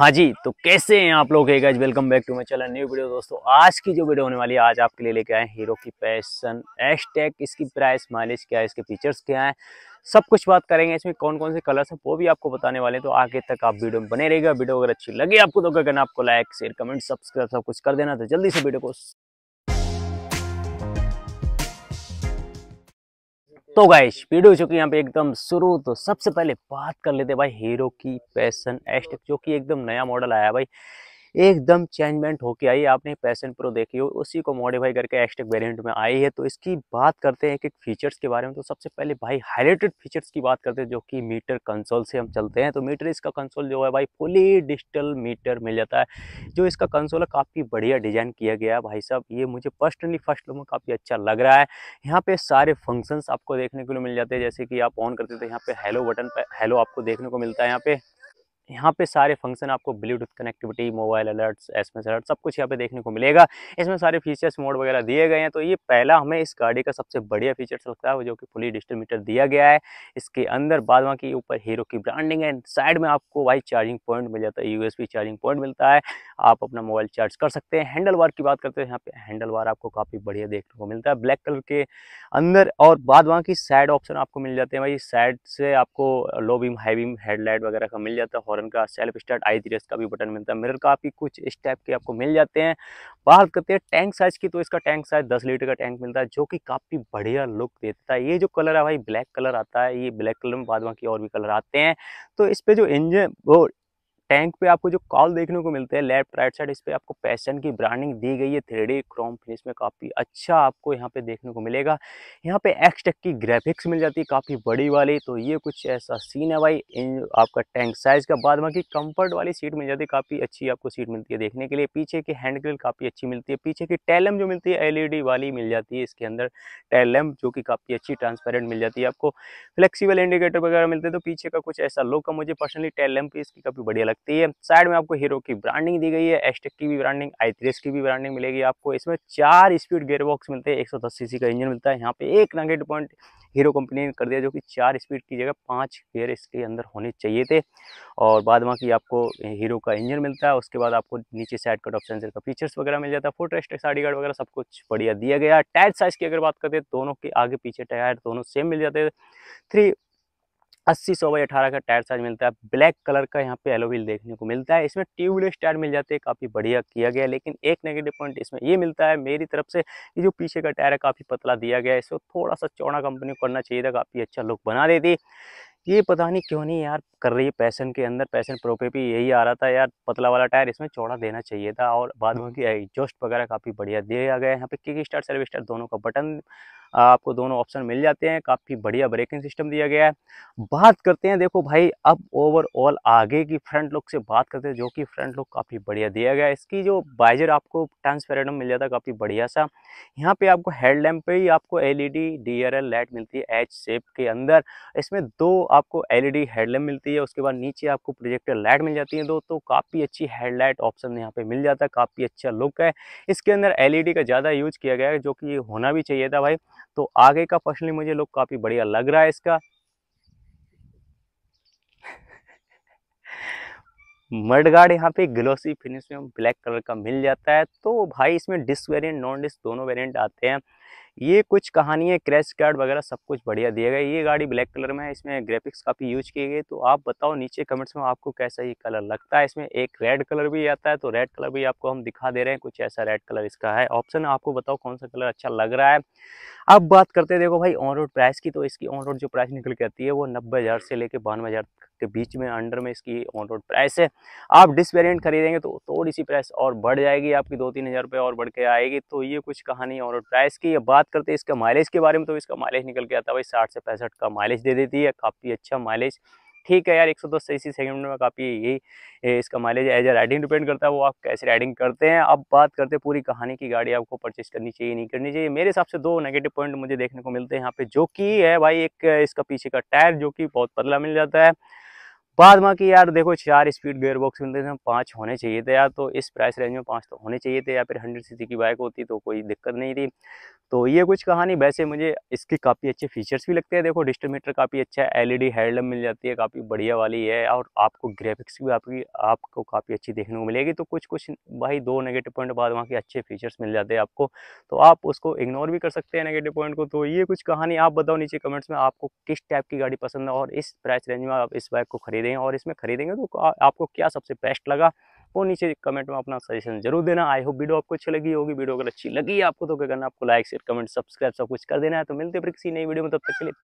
हाँ जी तो कैसे हैं आप लोग guys welcome back to my channel new video दोस्तों आज की जो वीडियो होने वाली है आज आपके लिए लेके आए हीरो की पैशन एशटेक इसकी प्राइस माइलेज क्या है इसके फीचर्स क्या हैं सब कुछ बात करेंगे इसमें कौन कौन से कलर्स हैं वो भी आपको बताने वाले हैं तो आगे तक आप वीडियो में बने रहेगा वीडियो अगर अच्छी लगे आपको तो क्या करना आपको लाइक शेयर कमेंट सब्सक्राइब सब कुछ कर देना तो जल्दी से वीडियो को तो गाइश वीडियो जो कि यहाँ पे एकदम शुरू तो सबसे पहले बात कर लेते भाई हीरो की पैसन एस्टेक जो कि एकदम नया मॉडल आया भाई एकदम चेंजमेंट होके आई आपने पैसन प्रो देखी हो उसी को मॉडिफाई करके एक्सटेक वेरिएंट में आई है तो इसकी बात करते हैं एक एक फीचर्स के बारे में तो सबसे पहले भाई हाईलाइटेड फीचर्स की बात करते हैं जो कि मीटर कंसोल से हम चलते हैं तो मीटर इसका कंसोल जो है भाई फुली डिजिटल मीटर मिल जाता है जो इसका कंसोल है काफ़ी बढ़िया डिज़ाइन किया गया है भाई साहब ये मुझे पर्सनली फर्स्ट लुक में काफ़ी अच्छा लग रहा है यहाँ पे सारे फंक्शंस आपको देखने को मिल जाते हैं जैसे कि आप ऑन करते तो यहाँ पे हेलो बटन पर हेलो आपको देखने को मिलता है यहाँ पे यहाँ पे सारे फंक्शन आपको Bluetooth connectivity mobile alerts S M alert सब कुछ यहाँ पे देखने को मिलेगा इसमें सारे फीचर्स मोड वगैरह दिए गए हैं तो ये पहला हमें इस गाड़ी का सबसे बढ़िया फीचर्स लगता है जो कि फुली डिजिटल मीटर दिया गया है इसके अंदर बाद वहाँ की ऊपर हीरो की ब्रांडिंग है साइड में आपको वाई चार्जिंग पॉइंट मिल जाता है यू चार्जिंग पॉइंट मिलता है आप अपना मोबाइल चार्ज कर सकते हैं हैंडल वार की बात करते हैं यहाँ पे हैंडल वार आपको काफ़ी बढ़िया देखने को मिलता है ब्लैक कलर के अंदर और बाद वहाँ की साइड ऑप्शन आपको मिल जाते हैं भाई साइड से आपको low beam high beam headlight वगैरह का मिल जाता है हॉर्न का सेल्फ स्टार्ट आई थ्री का भी बटन मिलता है मिरर भी कुछ इस टाइप के आपको मिल जाते हैं बात करते हैं टैंक साइज़ की तो इसका टैंक साइज़ दस लीटर का टैंक मिलता है जो कि काफ़ी बढ़िया लुक देता है ये जो कलर है भाई ब्लैक कलर आता है ये ब्लैक कलर में बाद बाकी और भी कलर आते हैं तो इस पर जो इंजन वो टैंक पे आपको जो कॉल देखने को मिलते हैं लेफ्ट राइट साइड इस पर आपको पैशन की ब्रांडिंग दी गई है थ्रेडी क्रोम फिनिश में काफ़ी अच्छा आपको यहाँ पे देखने को मिलेगा यहाँ पे एक्सटेक की ग्राफिक्स मिल जाती है काफ़ी बड़ी वाली तो ये कुछ ऐसा सीन है भाई इन आपका टैंक साइज़ का बाद बाकी कम्फर्ट वाली सीट मिल जाती है काफ़ी अच्छी आपको सीट मिलती है देखने के लिए पीछे की हैंड ग्रिल काफ़ी अच्छी मिलती है पीछे की टैलम जो मिलती है एल e वाली मिल जाती है इसके अंदर टैलम जो कि काफ़ी अच्छी ट्रांसपेरेंट मिल जाती है आपको फ्लेक्सीबल इंडिकेटर वगैरह मिलते हैं तो पीछे का कुछ ऐसा लुक का मुझे पर्सनली टैलम पे इसकी काफ़ी बढ़िया लगता सकती है साइड में आपको हीरो की ब्रांडिंग दी गई है एस्टेक की भी ब्रांडिंग आई की भी ब्रांडिंग मिलेगी आपको इसमें चार स्पीड गेयर बॉक्स मिलते हैं एक सीसी का इंजन मिलता है यहाँ पे एक नगेट पॉइंट हीरो कंपनी ने कर दिया जो कि चार स्पीड की जगह पाँच गेयर इसके अंदर होने चाहिए थे और बाद में आपको हीरो का इंजन मिलता है उसके बाद आपको नीचे साइड कट ऑफ सेंसर का फीचर्स वगैरह मिल जाता है फुट रेस्ट साड़ी गार्ड वगैरह सब कुछ बढ़िया दिया गया टायर साइज़ की अगर बात करते हैं दोनों के आगे पीछे टायर दोनों सेम मिल जाते हैं थ्री अस्सी सौ बाई अठारह का टायर साइज मिलता है ब्लैक कलर का यहाँ पे एलोविल देखने को मिलता है इसमें ट्यूबलेस टायर मिल जाते हैं काफ़ी बढ़िया किया गया लेकिन एक नेगेटिव पॉइंट इसमें ये मिलता है मेरी तरफ से ये जो पीछे का टायर है काफ़ी पतला दिया गया है इसको थोड़ा सा चौड़ा कंपनी को करना चाहिए था काफ़ी अच्छा लुक बना देती ये पता नहीं क्यों नहीं यार कर रही है पैसन के अंदर पैसन प्रो पे भी यही आ रहा था यार पतला वाला टायर इसमें चौड़ा देना चाहिए था और बाद में एग्जॉस्ट हाँ। वगैरह काफ़ी बढ़िया दिया गया है यहाँ पे किक स्टार्ट सर्विस स्टार्ट दोनों का बटन आपको दोनों ऑप्शन मिल जाते हैं काफ़ी बढ़िया ब्रेकिंग सिस्टम दिया गया है बात करते हैं देखो भाई अब ओवरऑल आगे की फ्रंट लुक से बात करते हैं जो कि फ्रंट लुक काफ़ी बढ़िया दिया गया है इसकी जो बाइजर आपको ट्रांसपेरेंट मिल जाता है काफ़ी बढ़िया सा यहाँ पे आपको हेडलैम्प पर ही आपको एल ई लाइट मिलती है एच शेप के अंदर इसमें दो आपको एल ई हेडलैम्प मिलती है उसके बाद नीचे आपको प्रोजेक्टर लाइट मिल जाती है दो तो काफ़ी अच्छी हेडलाइट ऑप्शन यहाँ पर मिल जाता है काफ़ी अच्छा लुक है इसके अंदर एल का ज़्यादा यूज किया गया है जो कि होना भी चाहिए था भाई तो आगे का पर्सनली मुझे लुक काफ़ी बढ़िया लग रहा है इसका मर्ड गार्ड यहाँ पे ग्लोसी फिनिश में ब्लैक कलर का मिल जाता है तो भाई इसमें डिस्क वेरियंट नॉन डिस्क दोनों वेरियंट आते हैं ये कुछ कहानी है क्रैश कार्ड वगैरह सब कुछ बढ़िया दिया गया ये गाड़ी ब्लैक कलर में है इसमें ग्राफिक्स काफ़ी यूज किए गए तो आप बताओ नीचे कमेंट्स में आपको कैसा ये कलर लगता है इसमें एक रेड कलर भी आता है तो रेड कलर भी आपको हम दिखा दे रहे हैं कुछ ऐसा रेड कलर इसका है ऑप्शन आपको बताओ कौन सा कलर अच्छा लग रहा है अब बात करते देखो भाई ऑन रोड प्राइस की तो इसकी ऑन रोड जो प्राइस निकल के आती है वो नब्बे हज़ार से लेकर बानवे हज़ार के बीच में अंडर में इसकी ऑन रोड प्राइस है आप डिस वेरियंट खरीदेंगे तो थोड़ी सी प्राइस और बढ़ जाएगी आपकी दो तीन हज़ार रुपये और बढ़ के आएगी तो ये कुछ कहानी ऑन रोड प्राइस की में बात करते हैं इसका माइलेज के बारे में तो इसका माइलेज निकल के आता है भाई साठ से पैंसठ का माइलेज दे देती है काफ़ी अच्छा माइलेज ठीक है यार एक सौ दस से इसी सेगमेंट में काफ़ी यही इसका mileage as a riding depend करता है वो आप कैसे राइडिंग करते हैं अब बात करते हैं पूरी कहानी की गाड़ी आपको परचेस करनी चाहिए नहीं करनी चाहिए मेरे हिसाब से दो नेगेटिव पॉइंट मुझे देखने को मिलते हैं यहाँ पे जो कि है भाई एक इसका पीछे का टायर जो कि बहुत पतला मिल जाता है बाद में कि यार देखो चार स्पीड गेयर बॉक्स मिलते थे तो पाँच होने चाहिए थे यार तो इस प्राइस रेंज में पाँच तो होने चाहिए थे या फिर हंड्रेड सी की बाइक होती तो कोई दिक्कत नहीं थी तो ये कुछ कहानी वैसे मुझे इसके काफ़ी अच्छे फीचर्स भी लगते हैं देखो डिस्टोमीटर काफ़ी अच्छा है एल ई हेडलम मिल जाती है काफ़ी बढ़िया वाली है और आपको ग्राफिक्स भी आपकी आपको काफ़ी अच्छी देखने को मिलेगी तो कुछ कुछ भाई दो नेगेटिव पॉइंट बाद वहाँ के अच्छे फीचर्स मिल जाते हैं आपको तो आप उसको इग्नोर भी कर सकते हैं नेगेटिव पॉइंट को तो ये कुछ कहानी आप बताओ नीचे कमेंट्स में आपको किस टाइप की गाड़ी पसंद है और इस प्राइस रेंज में आप इस बाइक को खरीदें रहे हैं और इसमें खरीदेंगे तो आपको क्या सबसे बेस्ट लगा वो नीचे कमेंट में अपना सजेशन जरूर देना आई होप वीडियो आपको अच्छी लगी होगी वीडियो अगर अच्छी लगी आपको तो क्या करना आपको लाइक शेयर कमेंट सब्सक्राइब सब कुछ कर देना है तो मिलते फिर किसी नई वीडियो में तब तक के लिए